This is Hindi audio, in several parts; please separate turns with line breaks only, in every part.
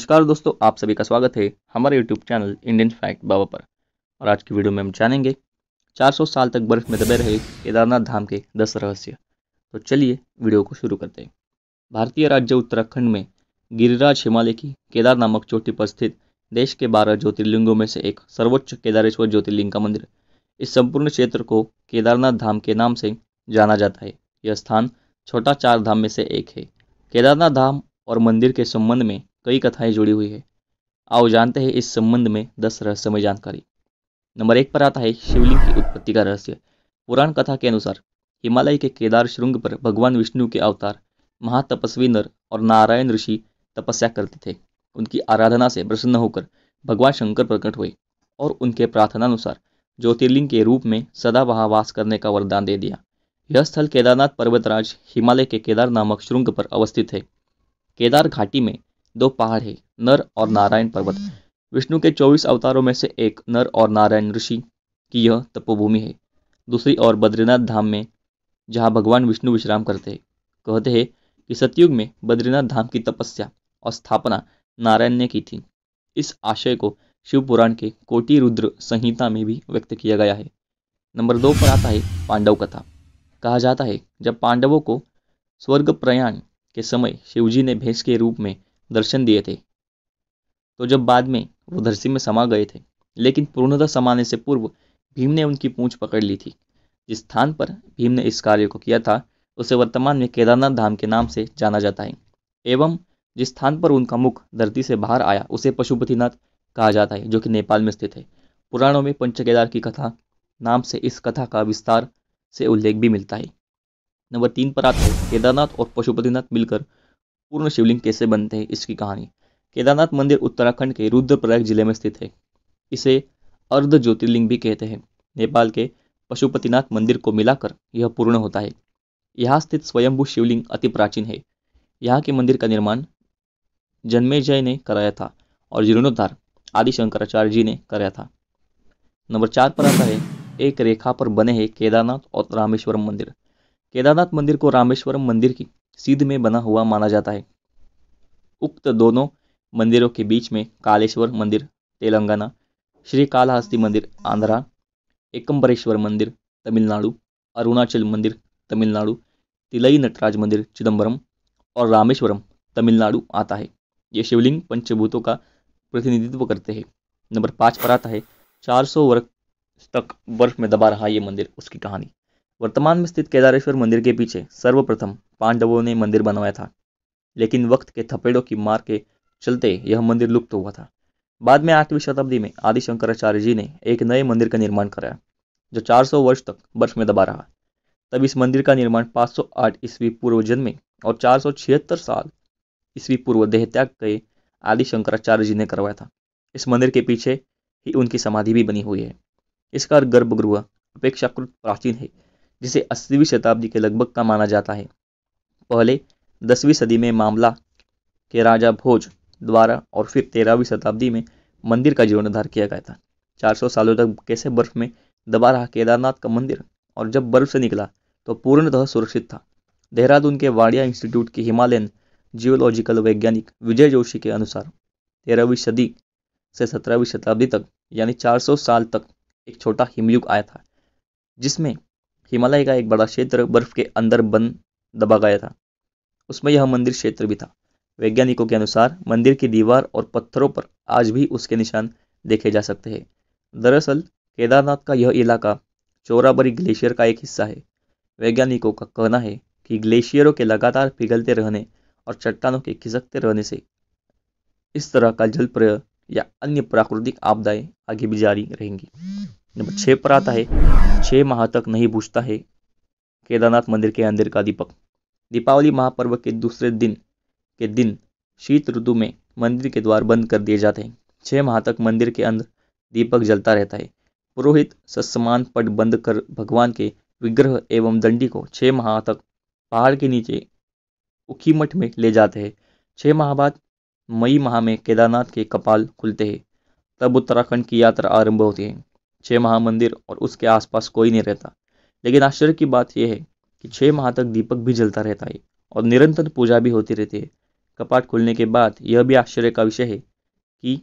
नमस्कार दोस्तों आप सभी का स्वागत है हमारे YouTube channel Indian Fact Baba पर और आज की वीडियो में हम जानेंगे 400 साल तक बर्फ में दबे रहे केदारनाथ धाम के 10 रहस्य तो चलिए वीडियो को शुरू करते हैं भारतीय राज्य उत्तराखंड में गिरिराज हिमालय की केदार नामक चोटी पर स्थित देश के बारह ज्योतिर्लिंगों में से एक सर्वोच्च केदारेश्वर ज्योतिर्लिंग का मंदिर इस संपूर्ण क्षेत्र को केदारनाथ धाम के नाम से जाना जाता है यह स्थान छोटा चार धाम में से एक है केदारनाथ धाम और मंदिर के संबंध में कई कथाएं जुड़ी हुई है आओ जानते हैं इस संबंध में दस रहस्यमय जानकारी नंबर एक पर आता है शिवलिंग की उत्पत्ति का रहस्य पुराण कथा के अनुसार हिमालय के केदार श्रृंग पर भगवान विष्णु के अवतार महातपस्वी नर और नारायण ऋषि तपस्या करते थे उनकी आराधना से प्रसन्न होकर भगवान शंकर प्रकट हुए और उनके प्रार्थनानुसार ज्योतिर्लिंग के रूप में सदा वहाँ वास करने का वरदान दे दिया यह स्थल केदारनाथ पर्वतराज हिमालय के केदार नामक श्रृंग पर अवस्थित है केदार घाटी में दो पहाड़ है नर और नारायण पर्वत विष्णु के चौबीस अवतारों में से एक नर और नारायण ऋषि की यह तपोभूमि है दूसरी ओर बद्रीनाथ धाम में जहाँ भगवान विष्णु विश्राम करते हैं कहते हैं कि सतयुग में बद्रीनाथ धाम की तपस्या और स्थापना नारायण ने की थी इस आशय को शिव पुराण के कोटि रुद्र संहिता में भी व्यक्त किया गया है नंबर दो पर आता है पांडव कथा कहा जाता है जब पांडवों को स्वर्ग प्रयाण के समय शिवजी ने भैंस के रूप में दर्शन दिए थे तो जब बाद में वो धरती में समा गए थे लेकिन पूर्णता समाने से पूर्व भीम ने उनकी पूंछ पकड़ ली थी जिस स्थान पर भीम ने इस कार्य को किया था उसे वर्तमान में केदारनाथ धाम के नाम से जाना जाता है एवं जिस स्थान पर उनका मुख धरती से बाहर आया उसे पशुपतिनाथ कहा जाता है जो कि नेपाल में स्थित है पुराणों में पंचकेदार की कथा नाम से इस कथा का विस्तार से उल्लेख भी मिलता है नंबर तीन पर आते हैं केदारनाथ और पशुपतिनाथ मिलकर पूर्ण शिवलिंग कैसे बनते हैं इसकी कहानी केदारनाथ मंदिर उत्तराखंड के रुद्रप्रयाग जिले में स्थित है इसे अर्ध ज्योतिर्लिंग भी कहते हैं नेपाल के पशुपतिनाथ मंदिर को मिलाकर यह पूर्ण होता है यहाँ स्थित स्वयंभू शिवलिंग अति प्राचीन है यहाँ के मंदिर का निर्माण जन्मेजय ने कराया था और जीर्णोद्धार आदि शंकराचार्य जी ने कराया था नंबर चार पर आता है एक रेखा पर बने हैं केदारनाथ और रामेश्वरम मंदिर केदारनाथ मंदिर को रामेश्वरम मंदिर की सीध में बना हुआ माना जाता है उक्त दोनों मंदिरों के बीच में कालेश्वर मंदिर तेलंगाना श्री कालहस्ती मंदिर आंध्रा एकम्बरेश्वर मंदिर तमिलनाडु अरुणाचल मंदिर तमिलनाडु तिलई नटराज मंदिर चिदम्बरम और रामेश्वरम तमिलनाडु आता है ये शिवलिंग पंचभूतों का प्रतिनिधित्व करते हैं नंबर पाँच पर आता है चार सौ वर्ष तक बर्फ में दबा रहा ये मंदिर उसकी कहानी वर्तमान में स्थित केदारेश्वर मंदिर के पीछे सर्वप्रथम पांडवों ने मंदिर बनवाया था लेकिन वक्त के थपेड़ों की मार के चलते यह मंदिर लुप्त हुआ था बाद में आठवीं शताब्दी में आदि शंकराचार्य जी ने एक नए मंदिर का निर्माण कराया जो 400 वर्ष तक बर्फ में दबा रहा तब इस मंदिर का निर्माण 508 ईस्वी पूर्व जन्मे और चार साल ईस्वी पूर्व देहत्याग त्याग आदि शंकराचार्य जी ने करवाया था इस मंदिर के पीछे ही उनकी समाधि भी बनी हुई है इसका गर्भगृह अपेक्षाकृत प्राचीन है जिसे अस्सीवीं शताब्दी के लगभग का माना जाता है पहले दसवीं सदी में मामला के राजा भोज द्वारा और फिर तेरहवीं शताब्दी में मंदिर का जीर्णोद्धार किया गया था 400 सालों तक कैसे बर्फ में दबा रहा केदारनाथ का मंदिर और जब बर्फ से निकला तो पूर्णतः सुरक्षित था देहरादून के वाडिया इंस्टीट्यूट के हिमालयन जियोलॉजिकल वैज्ञानिक विजय जोशी के अनुसार तेरहवीं सदी से सत्रहवीं शताब्दी तक यानी 400 साल तक एक छोटा हिमयुग आया था जिसमें हिमालय का एक बड़ा क्षेत्र बर्फ के अंदर बन दबा गया था उसमें यह मंदिर क्षेत्र भी था वैज्ञानिकों के अनुसार मंदिर की दीवार और पत्थरों पर आज भी उसके निशान देखे जा सकते हैं दरअसल केदारनाथ का यह इलाका चोराबरी ग्लेशियर का एक हिस्सा है वैज्ञानिकों का कहना है कि ग्लेशियरों के लगातार पिघलते रहने और चट्टानों के खिसकते रहने से इस तरह का जल या अन्य प्राकृतिक आपदाएं आगे भी जारी रहेंगी नंबर छः पर आता है छः माह तक नहीं बूझता है केदारनाथ मंदिर के अंदर का दीपक दीपावली महापर्व के दूसरे दिन के दिन शीत ऋतु में मंदिर के द्वार बंद कर दिए जाते हैं छः माह तक मंदिर के अंदर दीपक जलता रहता है पुरोहित सस्मान पट बंद कर भगवान के विग्रह एवं दंडी को छः माह तक पहाड़ के नीचे उखी मठ में ले जाते हैं छः माह बाद मई माह में केदारनाथ के कपाल खुलते हैं तब उत्तराखंड की यात्रा आरंभ होती है छः महामंदिर और उसके आसपास कोई नहीं रहता लेकिन आश्चर्य की बात यह है कि छः माह तक दीपक भी जलता रहता है और निरंतर पूजा भी होती रहती है कपाट खुलने के बाद यह भी आश्चर्य का विषय है कि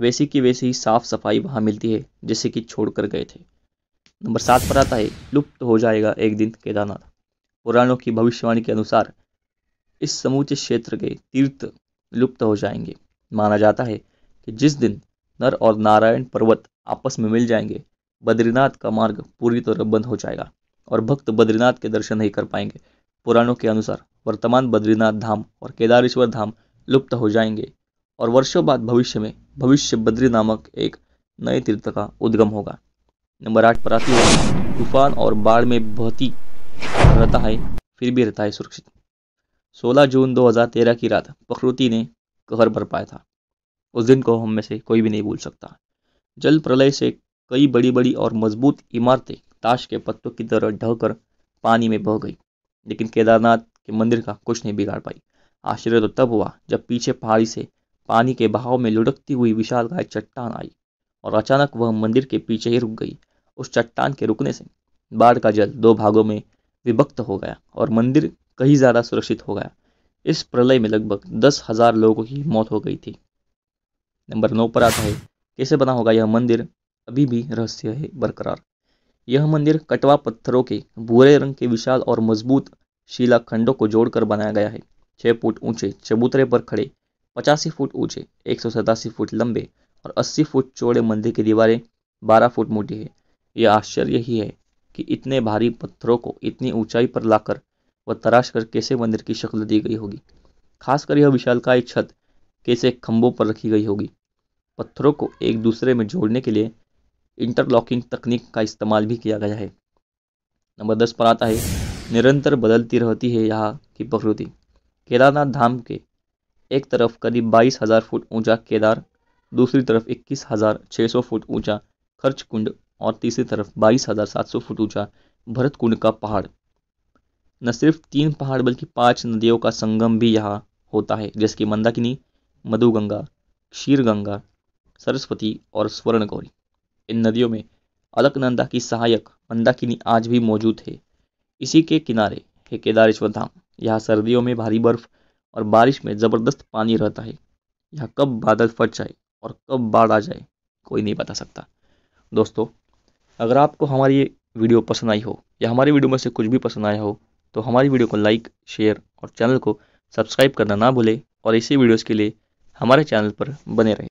वैसी की वैसी ही साफ सफाई वहाँ मिलती है जैसे कि छोड़ कर गए थे नंबर सात पर आता है लुप्त हो जाएगा एक दिन केदारनाथ पुराणों की भविष्यवाणी के अनुसार इस समूचे क्षेत्र के तीर्थ लुप्त हो जाएंगे माना जाता है कि जिस दिन नर और नारायण पर्वत आपस में मिल जाएंगे बद्रीनाथ का मार्ग पूरी तरह बंद हो जाएगा और भक्त बद्रीनाथ के दर्शन नहीं कर पाएंगे पुराणों के अनुसार वर्तमान बद्रीनाथ धाम और केदारेश्वर धाम लुप्त हो जाएंगे और वर्षों बाद भविष्य में भविष्य बद्री नामक एक नए तीर्थ का उद्गम होगा नंबर आठ पर आती है तूफान और बाढ़ में बहती रहता है फिर भी रहता है सुरक्षित 16 जून 2013 की रात प्रकृति ने कहर पाया था उस दिन को हम में से कोई भी नहीं भूल सकता जल प्रलय से कई बड़ी बड़ी और मजबूत इमारतें ताश के पत्तों की तरह ढहकर पानी में बह गई लेकिन केदारनाथ के मंदिर का कुछ नहीं बिगाड़ पाई आश्चर्य तो तब हुआ जब पीछे पहाड़ी से पानी के बहाव में लुढ़कती हुई विशाल गाय चट्टान आई और अचानक वह मंदिर के पीछे ही रुक गई उस चट्टान के रुकने से बाढ़ का जल दो भागों में विभक्त हो गया और मंदिर कहीं ज़्यादा सुरक्षित हो गया इस प्रलय में लगभग दस हजार लोगों की मौत हो गई थी नंबर नौ पर आता है कैसे बना होगा यह मंदिर अभी भी रहस्य है बरकरार यह मंदिर कटवा पत्थरों के भूरे रंग के विशाल और मजबूत शिला खंडों को जोड़कर बनाया गया है छः फुट ऊंचे चबूतरे पर खड़े पचासी फुट ऊंचे एक सौ सतासी फुट लंबे और अस्सी फुट चौड़े मंदिर की दीवारें बारह फुट मोटी है यह आश्चर्य ही है कि इतने भारी पत्थरों को इतनी ऊंचाई पर लाकर व तराश कर कैसे मंदिर की शक्ल दी गई होगी खासकर यह विशालकाय छत कैसे खंभों पर रखी गई होगी पत्थरों को एक दूसरे में जोड़ने के लिए इंटरलॉकिंग तकनीक का इस्तेमाल भी किया गया है नंबर दस पर आता है निरंतर बदलती रहती है यहाँ की प्रकृति केदारनाथ धाम के एक तरफ करीब बाईस हज़ार फुट ऊंचा केदार दूसरी तरफ इक्कीस हज़ार छः सौ फुट ऊंचा खर्च कुंड और तीसरी तरफ बाईस हज़ार सात सौ फुट ऊंचा भरत कुंड का पहाड़ न सिर्फ तीन पहाड़ बल्कि पांच नदियों का संगम भी यहाँ होता है जैसे कि मंदाकिनी मधुगंगा क्षीर गंगा सरस्वती और स्वर्ण गौरी इन नदियों में अलकनंदा की सहायक मंदाकिनी आज भी मौजूद है इसी के किनारे है केदारेश्वर धाम यहाँ सर्दियों में भारी बर्फ और बारिश में ज़बरदस्त पानी रहता है यहाँ कब बादल फट जाए और कब बाढ़ आ जाए कोई नहीं बता सकता दोस्तों अगर आपको हमारी ये वीडियो पसंद आई हो या हमारी वीडियो में से कुछ भी पसंद आया हो तो हमारी वीडियो को लाइक शेयर और चैनल को सब्सक्राइब करना ना भूलें और इसी वीडियोज़ के लिए हमारे चैनल पर बने रहें